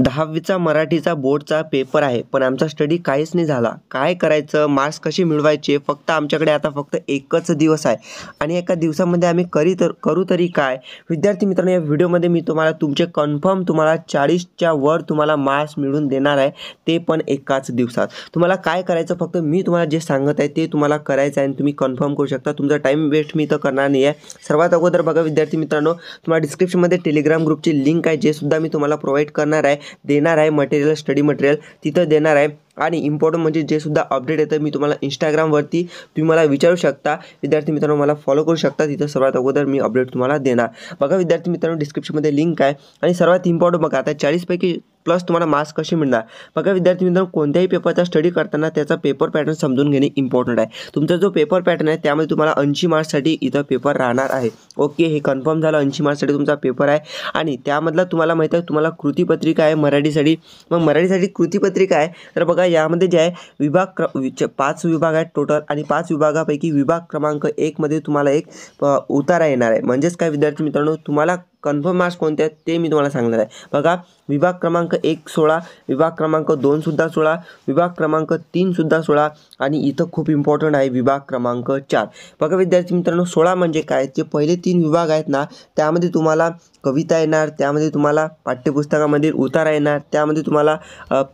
दहावीचा मराठीचा बोर्डचा पेपर आहे पण आमचा स्टडी काहीच नाही झाला काय करायचं मार्क्स कसे मिळवायचे फक्त आमच्याकडे आता फक्त एकच दिवस आहे आणि एका दिवसामध्ये आम्ही करी तर करू तरी काय विद्यार्थी मित्रांनो या व्हिडिओमध्ये मी तुम्हाला तुमचे कन्फर्म तुम्हाला चाळीसच्या वर तुम्हाला मार्क्स मिळून देणार आहे ते पण एकाच दिवसात तुम्हाला काय करायचं फक्त मी तुम्हाला जे सांगत आहे ते तुम्हाला करायचं आहे आणि तुम्ही कन्फर्म करू शकता तुमचा टाईम वेस्ट मी तर करणार नाही आहे सर्वात अगोदर बघा विद्यार्थी मित्रांनो तुम्हाला डिस्क्रिप्शनमध्ये टेलिग्राम ग्रुपची लिंक आहे जे सुद्धा मी तुम्हाला प्रोव्हाइड करणार आहे देणार आहे मटेरियल स्टडी मटेरियल तिथं देणार आहे आणि इम्पॉर्टंट म्हणजे जे सुद्धा अपडेट येतं मी तुम्हाला इंस्टाग्रामवरती तुम्ही मला विचारू शकता विद्यार्थी मित्रांनो मला फॉलो करू शकता तिथं सर्वात अगोदर मी अपडेट तुम्हाला देणार बघा विद्यार्थी मित्रांनो डिस्क्रिप्शनमध्ये लिंक आहे आणि सर्वात इम्पॉर्टंट बघा आता चाळीसपैकी प्लस तुम्हाला मार्क्स कसे मिळणार बघा विद्यार्थी मित्रांनो कोणत्याही पेपरचा स्टडी करताना त्याचा पेपर पॅटर्न समजून घेणे इम्पॉर्टंट आहे तुमचा जो पेपर पॅटर्न आहे त्यामध्ये तुम्हाला ऐंशी मार्क्ससाठी इथं पेपर राहणार आहे ओके हे कन्फर्म झालं ऐंशी मार्क्ससाठी तुमचा पेपर आहे आणि त्यामधला तुम्हाला माहिती आहे तुम्हाला कृतीपत्रिका आहे मराठीसाठी मग मराठीसाठी कृतीपत्रिका आहे तर बघा यामध्ये जे आहे विभाग क्र पाच विभाग आहेत टोटल आणि पाच विभागापैकी विभाग क्रमांक एकमध्ये तुम्हाला एक उतारा येणार आहे म्हणजेच काय विद्यार्थी मित्रांनो तुम्हाला कन्फर्म मार्क्स कोणते आहेत ते मी तुम्हाला सांगणार आहे बघा विभाग क्रमांक एक सोळा विभाग क्रमांक दोनसुद्धा सोळा विभाग क्रमांक तीनसुद्धा सोळा आणि इथं खूप इम्पॉर्टंट आहे विभाग क्रमांक चार बघा विद्यार्थी मित्रांनो सोळा म्हणजे काय जे पहिले तीन विभाग आहेत ना त्यामध्ये तुम्हाला कविता येणार त्यामध्ये तुम्हाला पाठ्यपुस्तकामध्ये उतारा येणार त्यामध्ये तुम्हाला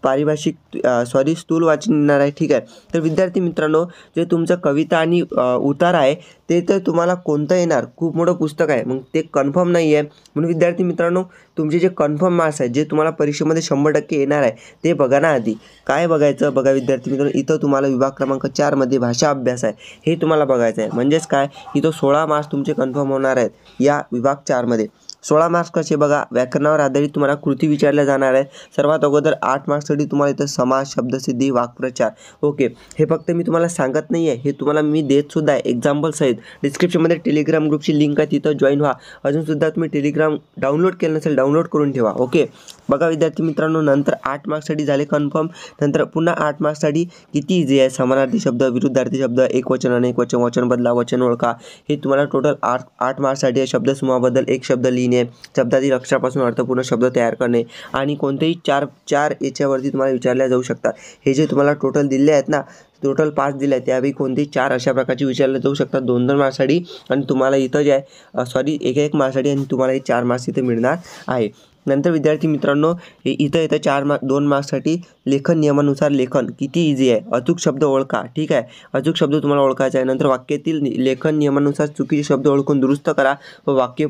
पारिभाषिक सॉरी स्थूल वाचन येणार आहे ठीक आहे तर विद्यार्थी मित्रांनो जे तुमचं कविता आणि उतारा आहे ते तर तुम्हाला कोणतं येणार खूप मोठं पुस्तक आहे मग ते कन्फर्म नाही आहे म्हणून विद्यार्थी मित्रांनो तुमचे जे कन्फर्म मार्क्स आहेत जे तुम्हाला परीक्षेमध्ये शंभर टक्के येणार आहे ते बघा ना आधी काय बघायचं बघा विद्यार्थी मित्रांनो इथं तुम्हाला विभाग क्रमांक चारमध्ये भाषा अभ्यास आहे हे तुम्हाला बघायचं आहे म्हणजेच काय इथं सोळा मार्क्स तुमचे कन्फर्म होणार आहेत या विभाग चारमध्ये सोळा मार्क्सचे बगा व्याकरण आधारित तुम्हारा कृति विचार जा रहा है सर्वात अगोदर आठ मार्क्स तुम्हारा इतना समाज शब्द सिद्धि वक्प्रचार ओके हे फक्त मी तुम्हाला सांगत नाही आहे हे तुम्हाला मी देतसुद्धा आहे एक्झाम्पलसहित डिस्क्रिप्शनमध्ये टेलिग्राम ग्रुपची लिंक आहे तिथं जॉईन व्हा अजूनसुद्धा तुम्ही टेलिग्राम डाउनलोड केलं नसेल डाउनलोड करून ठेवा ओके बघा विद्यार्थी मित्रांनो नंतर आठ मार्क्ससाठी झाले कन्फर्म नंतर पुन्हा आठ मार्क्ससाठी किती इझी आहे समानार्थी शब्द विरुद्धार्थी शब्द एक वचन अनेक वचन वचन बदला वचन ओळखा हे तुम्हाला टोटल आठ आठ मार्क्ससाठी शब्दसमूहाबद्दल एक शब्द लिहिणे लिहिणे शब्दातील अक्षरापासून अर्थपूर्ण शब्द तयार करणे आणि कोणतेही चार चार याच्यावरती तुम्हाला विचारल्या जाऊ शकतात हे जे तुम्हाला टोटल दिले आहेत ना टोटल पाच दिले आहेत त्यावेळी कोणते चार अशा प्रकारचे विचारले जाऊ शकतात दोन दोन मार्कसाठी आणि तुम्हाला इथं जे आहे सॉरी एक एक मार्कसाठी आणि तुम्हाला हे चार मार्क्स इथे मिळणार आहे नंतर विद्यार्थी मित्रांनो हे इथं इथं चार मार्क दोन मार्क्ससाठी लेखन नियमानुसार लेखन किती इझी आहे अचूक शब्द ओळखा ठीक आहे अचूक शब्द तुम्हाला ओळखायचा आहे नंतर वाक्यातील लेखन नियमानुसार चुकीचे शब्द ओळखून दुरुस्त करा व वाक्य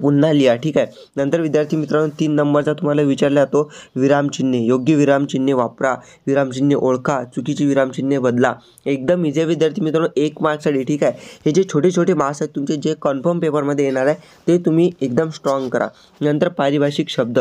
पुनः लिया ठीक है नंतर विद्यार्थी मित्रांनो तीन नंबर नंबरचा तुम्हाला विचारला जातो विरामचिन्हे योग्य विरामचिन्हे वापरा विरामचिन्हे ओळखा चुकीची विरामचिन्हे बदला एकदम इझी विद्यार्थी मित्रांनो एक मार्क्स ठीक है ये जे छोटे छोटे मार्क्स आहेत तुम्हें जे कन्फर्म पेपर येणार आहे ते तुम्ही एकदम स्ट्रांग करा नर पारिभाषिक शब्द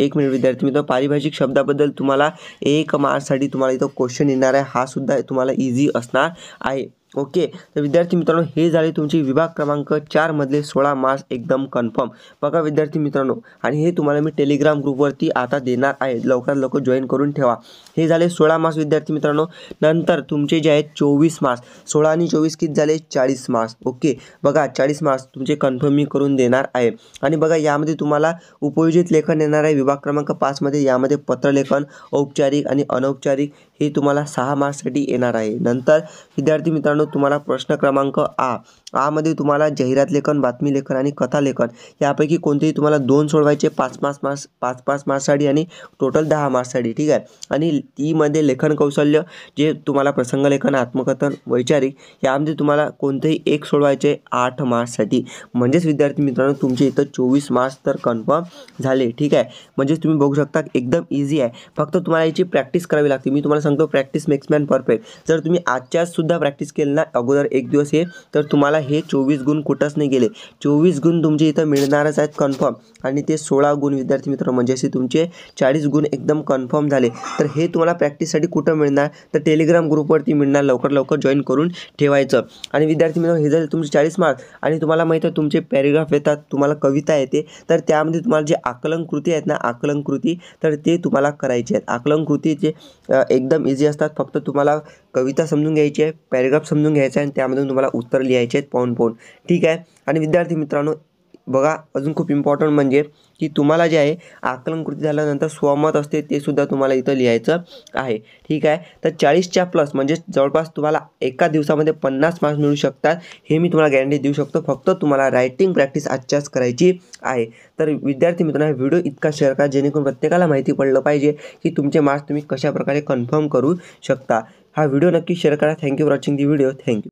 एक मिनट विद्यार्थी मित्रों पारिभाषिक शब्दाबद्दल तुम्हारा एक मार्क्स तुम्हारा इतना क्वेश्चन येणार है हा सुद्धा तुम्हाला इझी असणार आहे ओके तर विद्यार्थी मित्रांनो हे झाले तुमचे विभाग क्रमांक चारमधले सोळा मार्क्स एकदम कन्फर्म बघा विद्यार्थी मित्रांनो आणि हे तुम्हाला मी टेलिग्राम ग्रुपवरती आता देणार आहे लवकरात लवकर जॉईन करून ठेवा हे झाले सोळा मार्क्स विद्यार्थी मित्रांनो नंतर तुमचे जे आहेत चोवीस मार्क्स सोळा आणि चोवीस किती झाले चाळीस मार्क्स ओके बघा चाळीस मार्क्स तुमचे कन्फर्म मी करून देणार आहे आणि बघा यामध्ये तुम्हाला उपयोजित लेखन येणार आहे विभाग क्रमांक पाचमध्ये यामध्ये पत्रलेखन औपचारिक आणि अनौपचारिक हे तुम्हाला सहा मार्क्ससाठी येणार आहे नंतर विद्यार्थी मित्रांनो तुम्हाला प्रश्न क्रमांक आ आमध्ये तुम्हाला जाहिरात लेखन बातमी लेखन आणि कथा लेखन यापैकी कोणतेही तुम्हाला दोन सोडवायचे पाच पाच मार्क्स पाच पाच मार्क्ससाठी आणि टोटल दहा मार्क्ससाठी ठीक आहे आणि तीमध्ये लेखन कौशल्य जे तुम्हाला प्रसंग लेखन आत्मकथन वैचारिक यामध्ये तुम्हाला कोणतेही एक सोडवायचे आठ मार्क्ससाठी म्हणजेच विद्यार्थी मित्रांनो तुमचे इथं चोवीस मार्क्स तर कन्फर्म झाले ठीक आहे म्हणजेच तुम्ही बघू शकता एकदम इझी आहे फक्त तुम्हाला याची प्रॅक्टिस करावी लागते मी तुम्हाला सांगतो प्रॅक्टिस मेक्स मॅन परफेक्ट जर तुम्ही आजच्याच सुद्धा प्रॅक्टिस केली ना अगोदर एक दिवस हे तर तुम्हाला हे चोवीस गुण कुठंच नाही गेले चोवीस गुण तुमचे इथं मिळणारच आहेत कन्फर्म आणि ते सोळा गुण विद्यार्थी मित्र म्हणजे असे तुमचे चाळीस गुण एकदम कन्फर्म झाले तर हे तुम्हाला प्रॅक्टिससाठी कुठं मिळणार तर टेलिग्राम ग्रुपवरती मिळणार लवकर लवकर जॉईन करून ठेवायचं आणि विद्यार्थी मित्र हे झाले तुमचे चाळीस मार्क आणि तुम्हाला माहीत आहे तुमचे पॅरेग्राफ येतात तुम्हाला कविता येते तर त्यामध्ये तुम्हाला जे आकलन कृती आहेत ना आकलनकृती कृती तर ते तुम्हाला करायचे आहेत आकलन कृतीचे एकदम एकदम इझी असतात फक्त तुम्हाला कविता समजून घ्यायची आहे पॅरेग्राफ समजून घ्यायचा आहे आणि त्यामधून तुम्हाला उत्तर लिहायचे आहेत पाहून पाहून ठीक आहे आणि विद्यार्थी मित्रांनो बघा अजून खूप इम्पॉर्टंट म्हणजे की तुम्हाला जे आहे आकलन कृती झाल्यानंतर स्वमत असते ते सुद्धा तुम्हाला इथं लिहायचं आहे ठीक आहे तर चाळीसच्या प्लस म्हणजे जवळपास तुम्हाला एका दिवसामध्ये पन्नास मार्क्स मिळू शकतात हे मी तुम्हाला गॅरंटी देऊ शकतो फक्त तुम्हाला रायटिंग प्रॅक्टिस आजच्याच करायची आहे तर विद्यार्थी मित्रांनो व्हिडिओ इतका शेअर करा जेणेकरून प्रत्येकाला माहिती पडलं पाहिजे की तुमचे मार्क्स तुम्ही कशाप्रकारे कन्फर्म करू शकता हा व्हिडिओ नक्की शेअर करा thank you for watching the video thank you